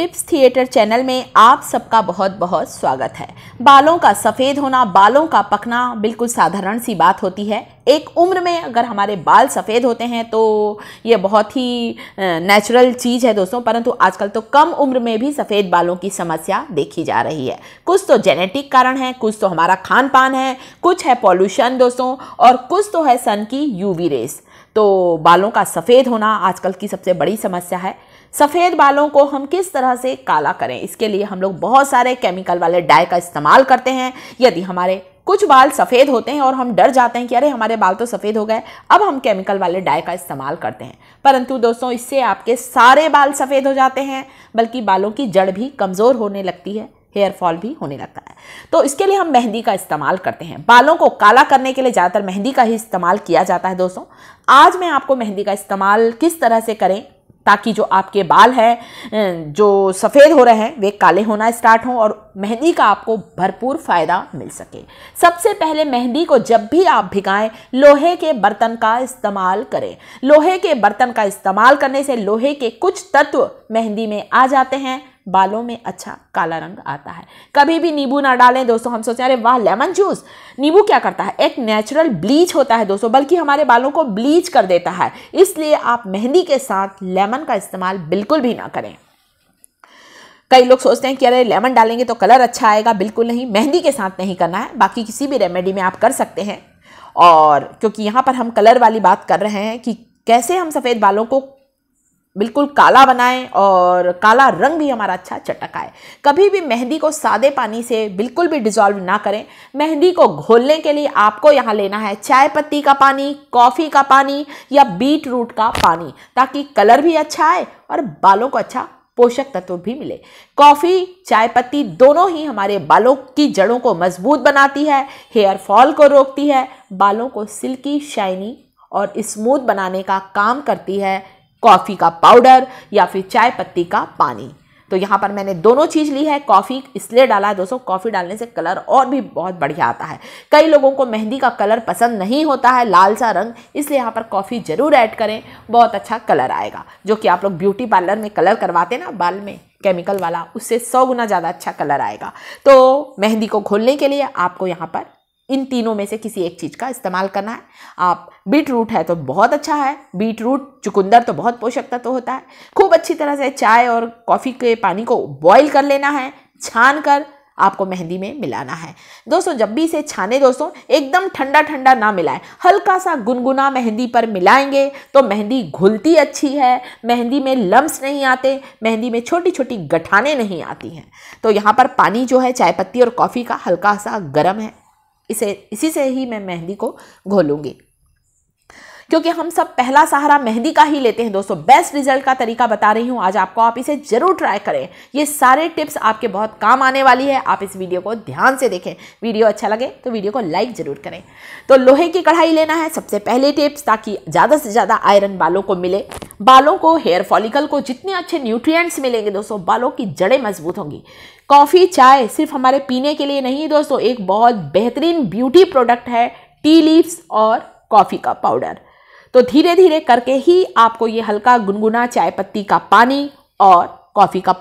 tips theatre channel में आप सबका बहुत बहुत स्वागत है बालों का सफ़ेद होना बालों का पकना बिल्कुल साधारण सी बात होती है एक उम्र में अगर हमारे बाल सफ़ेद होते हैं तो ये बहुत ही नेचुरल चीज़ है दोस्तों परंतु आजकल तो कम उम्र में भी सफ़ेद बालों की समस्या देखी जा रही है कुछ तो जेनेटिक कारण है कुछ तो हमारा खान पान है कुछ है पॉल्यूशन दोस्तों और कुछ तो है सन की यूवी रेस तो बालों का सफ़ेद होना आजकल की सबसे बड़ी समस्या है सफ़ेद बालों को हम किस तरह से काला करें इसके लिए हम लोग बहुत सारे केमिकल वाले डाई का इस्तेमाल करते हैं यदि हमारे कुछ बाल सफ़ेद होते हैं और हम डर जाते हैं कि अरे हमारे बाल तो सफ़ेद हो गए अब हम केमिकल वाले डाई का इस्तेमाल करते हैं परंतु दोस्तों इससे आपके सारे बाल सफ़ेद हो जाते हैं बल्कि बालों की जड़ भी कमज़ोर होने लगती है हेयर फॉल भी होने लगता है तो इसके लिए हम मेहंदी का इस्तेमाल करते हैं बालों को काला करने के लिए ज़्यादातर मेहंदी का ही इस्तेमाल किया जाता है दोस्तों आज मैं आपको मेहंदी का इस्तेमाल किस तरह से करें ताकि जो आपके बाल हैं जो सफ़ेद हो रहे हैं वे काले होना स्टार्ट हों और मेहंदी का आपको भरपूर फ़ायदा मिल सके सबसे पहले मेहंदी को जब भी आप भिगाएं लोहे के बर्तन का इस्तेमाल करें लोहे के बर्तन का इस्तेमाल करने से लोहे के कुछ तत्व मेहंदी में आ जाते हैं बालों में अच्छा काला रंग आता है कभी भी नींबू ना डालें दोस्तों हम सोचते हैं अरे वाह लेमन जूस नींबू क्या करता है एक नेचुरल ब्लीच होता है दोस्तों बल्कि हमारे बालों को ब्लीच कर देता है इसलिए आप मेहंदी के साथ लेमन का इस्तेमाल बिल्कुल भी ना करें कई लोग सोचते हैं कि अरे लेमन डालेंगे तो कलर अच्छा आएगा बिल्कुल नहीं मेहंदी के साथ नहीं करना है बाकी किसी भी रेमेडी में आप कर सकते हैं और क्योंकि यहाँ पर हम कलर वाली बात कर रहे हैं कि कैसे हम सफ़ेद बालों को बिल्कुल काला बनाएं और काला रंग भी हमारा अच्छा चटक आए कभी भी मेहंदी को सादे पानी से बिल्कुल भी डिज़ोल्व ना करें मेहंदी को घोलने के लिए आपको यहाँ लेना है चाय पत्ती का पानी कॉफ़ी का पानी या बीट रूट का पानी ताकि कलर भी अच्छा आए और बालों को अच्छा पोषक तत्व भी मिले कॉफ़ी चाय पत्ती दोनों ही हमारे बालों की जड़ों को मजबूत बनाती है हेयर फॉल को रोकती है बालों को सिल्की शाइनी और स्मूथ बनाने का काम करती है कॉफ़ी का पाउडर या फिर चाय पत्ती का पानी तो यहाँ पर मैंने दोनों चीज़ ली है कॉफ़ी इसलिए डाला है दोस्तों कॉफ़ी डालने से कलर और भी बहुत बढ़िया आता है कई लोगों को मेहंदी का कलर पसंद नहीं होता है लाल सा रंग इसलिए यहाँ पर कॉफ़ी ज़रूर ऐड करें बहुत अच्छा कलर आएगा जो कि आप लोग ब्यूटी पार्लर में कलर करवाते ना बाल में केमिकल वाला उससे सौ गुना ज़्यादा अच्छा कलर आएगा तो मेहंदी को घोलने के लिए आपको यहाँ पर इन तीनों में से किसी एक चीज़ का इस्तेमाल करना है आप बीट रूट है तो बहुत अच्छा है बीट रूट चुकंदर तो बहुत पोषक तत्व तो होता है खूब अच्छी तरह से चाय और कॉफ़ी के पानी को बॉईल कर लेना है छान कर आपको मेहंदी में मिलाना है दोस्तों जब भी इसे छाने दोस्तों एकदम ठंडा ठंडा ना मिलाएं हल्का सा गुनगुना मेहंदी पर मिलाएंगे तो मेहंदी घुलती अच्छी है मेहंदी में लम्स नहीं आते मेहंदी में छोटी छोटी गठाने नहीं आती हैं तो यहाँ पर पानी जो है चाय पत्ती और कॉफ़ी का हल्का सा गर्म है इसे इसी से ही मैं मेहंदी को घोलूँगी क्योंकि हम सब पहला सहारा मेहंदी का ही लेते हैं दोस्तों बेस्ट रिजल्ट का तरीका बता रही हूँ आज आपको आप इसे जरूर ट्राई करें ये सारे टिप्स आपके बहुत काम आने वाली है आप इस वीडियो को ध्यान से देखें वीडियो अच्छा लगे तो वीडियो को लाइक जरूर करें तो लोहे की कढ़ाई लेना है सबसे पहले टिप्स ताकि ज़्यादा से ज़्यादा आयरन बालों को मिले बालों को हेयर फॉलिकल को जितने अच्छे न्यूट्रिएंट्स मिलेंगे दोस्तों बालों की जड़ें मजबूत होंगी कॉफ़ी चाय सिर्फ हमारे पीने के लिए नहीं दोस्तों एक बहुत बेहतरीन ब्यूटी प्रोडक्ट है टी लीव्स और कॉफ़ी का पाउडर तो धीरे धीरे करके ही आपको ये हल्का गुनगुना चाय पत्ती का पानी और कॉफ़ी का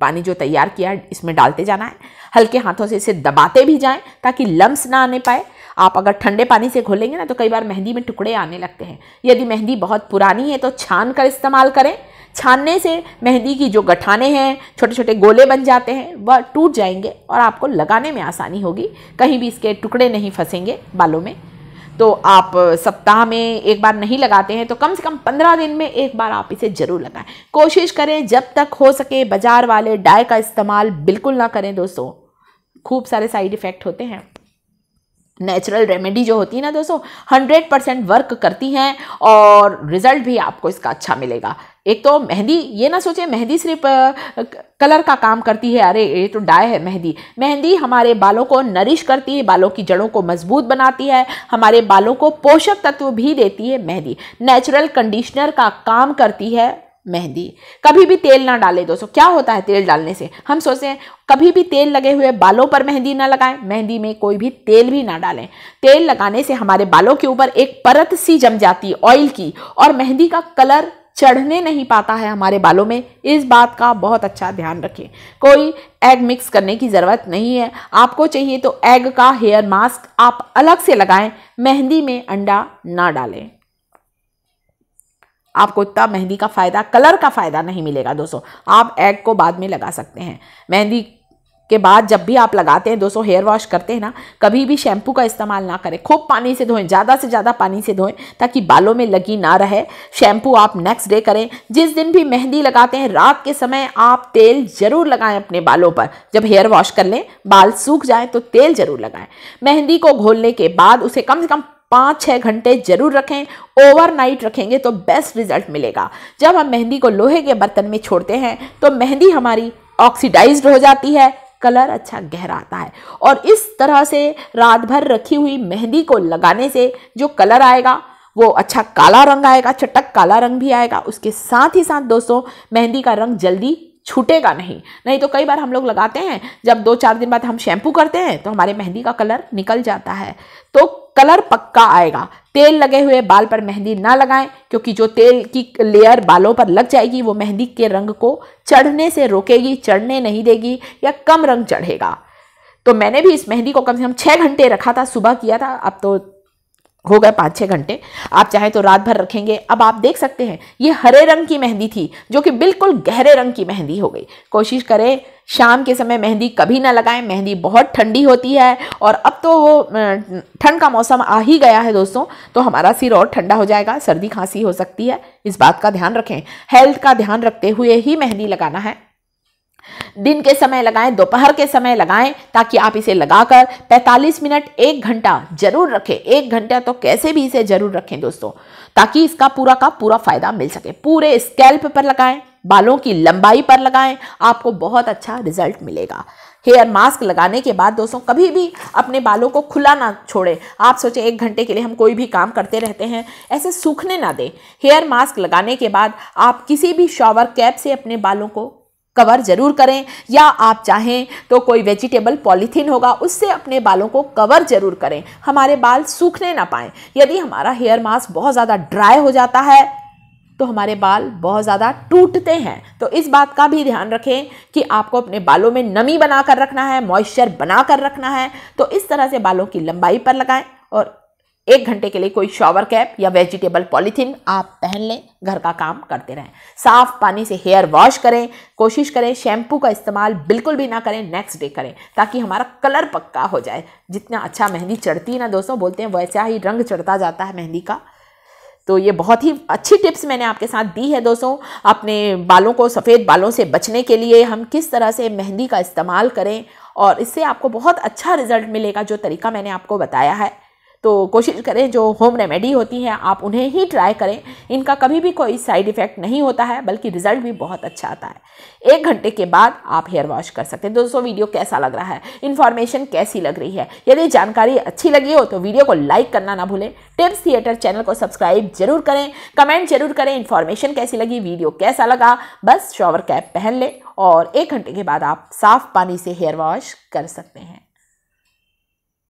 पानी जो तैयार किया है इसमें डालते जाना है हल्के हाथों से इसे दबाते भी जाएं ताकि लम्स ना आने पाए आप अगर ठंडे पानी से घोलेंगे ना तो कई बार मेहंदी में टुकड़े आने लगते हैं यदि मेहंदी बहुत पुरानी है तो छान कर इस्तेमाल करें छानने से मेहंदी की जो गठाने हैं छोटे छोटे गोले बन जाते हैं वह टूट जाएंगे और आपको लगाने में आसानी होगी कहीं भी इसके टुकड़े नहीं फंसेंगे बालों में तो आप सप्ताह में एक बार नहीं लगाते हैं तो कम से कम पंद्रह दिन में एक बार आप इसे ज़रूर लगाएं कोशिश करें जब तक हो सके बाज़ार वाले डाय का इस्तेमाल बिल्कुल ना करें दोस्तों खूब सारे साइड इफ़ेक्ट होते हैं नेचुरल रेमेडी जो होती है ना दोस्तों हंड्रेड परसेंट वर्क करती हैं और रिज़ल्ट भी आपको इसका अच्छा मिलेगा एक तो मेहंदी ये ना सोचे मेहंदी सिर्फ कलर का काम करती है अरे ये तो डाय है मेहंदी मेहंदी हमारे बालों को नरिश करती है बालों की जड़ों को मजबूत बनाती है हमारे बालों को पोषक तत्व भी देती है मेहंदी नेचुरल कंडीशनर का काम करती है मेहंदी कभी भी तेल ना डालें दोस्तों क्या होता है तेल डालने से हम सोचते हैं कभी भी तेल लगे हुए बालों पर मेहंदी ना लगाएं मेहंदी में कोई भी तेल भी ना डालें तेल लगाने से हमारे बालों के ऊपर एक परत सी जम जाती है ऑयल की और मेहंदी का कलर चढ़ने नहीं पाता है हमारे बालों में इस बात का बहुत अच्छा ध्यान रखें कोई एग मिक्स करने की ज़रूरत नहीं है आपको चाहिए तो एग का हेयर मास्क आप अलग से लगाएं मेहंदी में अंडा ना डालें आपको इतना मेहंदी का फ़ायदा कलर का फ़ायदा नहीं मिलेगा दोस्तों आप एग को बाद में लगा सकते हैं मेहंदी के बाद जब भी आप लगाते हैं दोस्तों हेयर वॉश करते हैं ना कभी भी शैम्पू का इस्तेमाल ना करें खूब पानी से धोएं ज़्यादा से ज़्यादा पानी से धोएं ताकि बालों में लगी ना रहे शैम्पू आप नेक्स्ट डे करें जिस दिन भी मेहंदी लगाते हैं रात के समय आप तेल ज़रूर लगाएं अपने बालों पर जब हेयर वॉश कर लें बाल सूख जाए तो तेल ज़रूर लगाएं मेहंदी को घोलने के बाद उसे कम से कम पाँच छः घंटे जरूर रखें ओवरनाइट रखेंगे तो बेस्ट रिजल्ट मिलेगा जब हम मेहंदी को लोहे के बर्तन में छोड़ते हैं तो मेहंदी हमारी ऑक्सीडाइज्ड हो जाती है कलर अच्छा गहराता है और इस तरह से रात भर रखी हुई मेहंदी को लगाने से जो कलर आएगा वो अच्छा काला रंग आएगा चटक काला रंग भी आएगा उसके साथ ही साथ दोस्तों मेहंदी का रंग जल्दी छूटेगा नहीं नहीं तो कई बार हम लोग लगाते हैं जब दो चार दिन बाद हम शैम्पू करते हैं तो हमारे मेहंदी का कलर निकल जाता है तो कलर पक्का आएगा तेल लगे हुए बाल पर मेहंदी ना लगाएं क्योंकि जो तेल की लेयर बालों पर लग जाएगी वो मेहंदी के रंग को चढ़ने से रोकेगी चढ़ने नहीं देगी या कम रंग चढ़ेगा तो मैंने भी इस मेहंदी को कम से कम छः घंटे रखा था सुबह किया था अब तो हो गए पाँच छः घंटे आप चाहे तो रात भर रखेंगे अब आप देख सकते हैं ये हरे रंग की मेहंदी थी जो कि बिल्कुल गहरे रंग की मेहंदी हो गई कोशिश करें शाम के समय मेहंदी कभी ना लगाएं मेहंदी बहुत ठंडी होती है और अब तो वो ठंड का मौसम आ ही गया है दोस्तों तो हमारा सिर और ठंडा हो जाएगा सर्दी खांसी हो सकती है इस बात का ध्यान रखें हेल्थ का ध्यान रखते हुए ही मेहंदी लगाना है दिन के समय लगाएं दोपहर के समय लगाएं ताकि आप इसे लगाकर 45 मिनट एक घंटा जरूर रखें एक घंटा तो कैसे भी इसे जरूर रखें दोस्तों ताकि इसका पूरा का पूरा फायदा मिल सके पूरे स्कैल्प पर लगाएं बालों की लंबाई पर लगाएं आपको बहुत अच्छा रिजल्ट मिलेगा हेयर मास्क लगाने के बाद दोस्तों कभी भी अपने बालों को खुला ना छोड़ें आप सोचें एक घंटे के लिए हम कोई भी काम करते रहते हैं ऐसे सूखने ना दें हेयर मास्क लगाने के बाद आप किसी भी शॉवर कैप से अपने बालों को कवर ज़रूर करें या आप चाहें तो कोई वेजिटेबल पॉलीथीन होगा उससे अपने बालों को कवर ज़रूर करें हमारे बाल सूखने ना पाएँ यदि हमारा हेयर मास्क बहुत ज़्यादा ड्राई हो जाता है तो हमारे बाल बहुत ज़्यादा टूटते हैं तो इस बात का भी ध्यान रखें कि आपको अपने बालों में नमी बना कर रखना है मॉइस्चर बना कर रखना है तो इस तरह से बालों की लंबाई पर लगाएं और एक घंटे के लिए कोई शॉवर कैप या वेजिटेबल पॉलीथीन आप पहन लें घर का काम करते रहें साफ पानी से हेयर वॉश करें कोशिश करें शैम्पू का इस्तेमाल बिल्कुल भी ना करें नेक्स्ट डे करें ताकि हमारा कलर पक्का हो जाए जितना अच्छा मेहंदी चढ़ती है ना दोस्तों बोलते हैं वैसा ही रंग चढ़ता जाता है मेहंदी का तो ये बहुत ही अच्छी टिप्स मैंने आपके साथ दी है दोस्तों अपने बालों को सफ़ेद बालों से बचने के लिए हम किस तरह से मेहंदी का इस्तेमाल करें और इससे आपको बहुत अच्छा रिजल्ट मिलेगा जो तरीका मैंने आपको बताया है तो कोशिश करें जो होम रेमेडी होती हैं आप उन्हें ही ट्राई करें इनका कभी भी कोई साइड इफ़ेक्ट नहीं होता है बल्कि रिज़ल्ट भी बहुत अच्छा आता है एक घंटे के बाद आप हेयर वॉश कर सकते हैं दोस्तों वीडियो कैसा लग रहा है इन्फॉर्मेशन कैसी लग रही है यदि जानकारी अच्छी लगी हो तो वीडियो को लाइक करना ना भूलें टिप्स थिएटर चैनल को सब्सक्राइब जरूर करें कमेंट जरूर करें इन्फॉर्मेशन कैसी लगी वीडियो कैसा लगा बस शॉवर कैप पहन लें और एक घंटे के बाद आप साफ़ पानी से हेयर वॉश कर सकते हैं